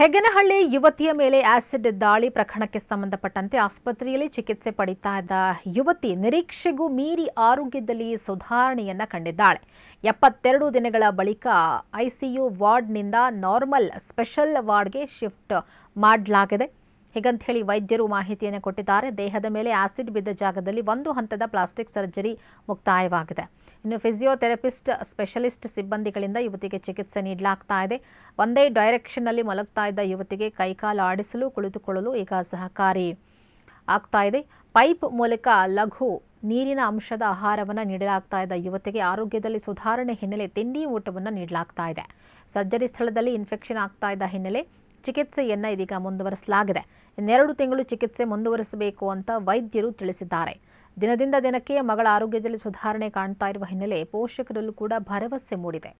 ಹೆಗನಹಳ್ಳಿ ಯುವತಿಯ ಮೇಲೆ ಆಸಿಡ್ ದಾಳಿ ಪ್ರಕರಣಕ್ಕೆ ಸಂಬಂಧಪಟ್ಟಂತೆ ಆಸ್ಪತ್ರೆಯಲ್ಲಿ ಚಿಕಿತ್ಸೆ ಪಡಿತಾ ಇದ್ದ ಯುವತಿ ನಿರೀಕ್ಷೆಗೂ ಮೀರಿ ಆರೋಗ್ಯದಲ್ಲಿ ಸುಧಾರಣೆಯನ್ನ ಕಂಡಿದ್ದಾಳೆ ಎಪ್ಪತ್ತೆರಡು ದಿನಗಳ ಬಳಿಕ ಐಸಿಯು ವಾರ್ಡ್ನಿಂದ ನಾರ್ಮಲ್ ಸ್ಪೆಷಲ್ ವಾರ್ಡ್ಗೆ ಶಿಫ್ಟ್ ಮಾಡಲಾಗಿದೆ ಹೀಗಂತ ಹೇಳಿ ವೈದ್ಯರು ಮಾಹಿತಿಯನ್ನು ಕೊಟ್ಟಿದ್ದಾರೆ ದೇಹದ ಮೇಲೆ ಆಸಿಡ್ ಬಿದ್ದ ಜಾಗದಲ್ಲಿ ಒಂದು ಹಂತದ ಪ್ಲಾಸ್ಟಿಕ್ ಸರ್ಜರಿ ಮುಕ್ತಾಯವಾಗಿದೆ ಇನ್ನು ಫಿಸಿಯೋಥೆರಪಿಸ್ಟ್ ಸ್ಪೆಷಲಿಸ್ಟ್ ಸಿಬ್ಬಂದಿಗಳಿಂದ ಯುವತಿಗೆ ಚಿಕಿತ್ಸೆ ನೀಡಲಾಗ್ತಾ ಇದೆ ಒಂದೇ ಡೈರೆಕ್ಷನ್ನಲ್ಲಿ ಮಲಗ್ತಾ ಇದ್ದ ಯುವತಿಗೆ ಕೈಕಾಲು ಆಡಿಸಲು ಕುಳಿತುಕೊಳ್ಳಲು ಈಗ ಸಹಕಾರಿ ಆಗ್ತಾ ಇದೆ ಪೈಪ್ ಮೂಲಕ ಲಘು ನೀರಿನ ಅಂಶದ ಆಹಾರವನ್ನು ನೀಡಲಾಗ್ತಾ ಇದ್ದ ಯುವತಿಗೆ ಆರೋಗ್ಯದಲ್ಲಿ ಸುಧಾರಣೆ ಹಿನ್ನೆಲೆ ತಿಂಡಿ ಊಟವನ್ನು ನೀಡಲಾಗ್ತಾ ಇದೆ ಸರ್ಜರಿ ಸ್ಥಳದಲ್ಲಿ ಇನ್ಫೆಕ್ಷನ್ ಆಗ್ತಾ ಇದ್ದ ಹಿನ್ನೆಲೆ ಚಿಕಿತ್ಸೆಯನ್ನ ಇದೀಗ ಮುಂದುವರಿಸಲಾಗಿದೆ ಇನ್ನೆರಡು ತಿಂಗಳು ಚಿಕಿತ್ಸೆ ಮುಂದುವರಿಸಬೇಕು ಅಂತ ವೈದ್ಯರು ತಿಳಿಸಿದ್ದಾರೆ ದಿನದಿಂದ ದಿನಕ್ಕೆ ಮಗಳ ಆರೋಗ್ಯದಲ್ಲಿ ಸುಧಾರಣೆ ಕಾಣ್ತಾ ಇರುವ ಹಿನ್ನೆಲೆ ಪೋಷಕರಲ್ಲೂ ಕೂಡ ಭರವಸೆ ಮೂಡಿದೆ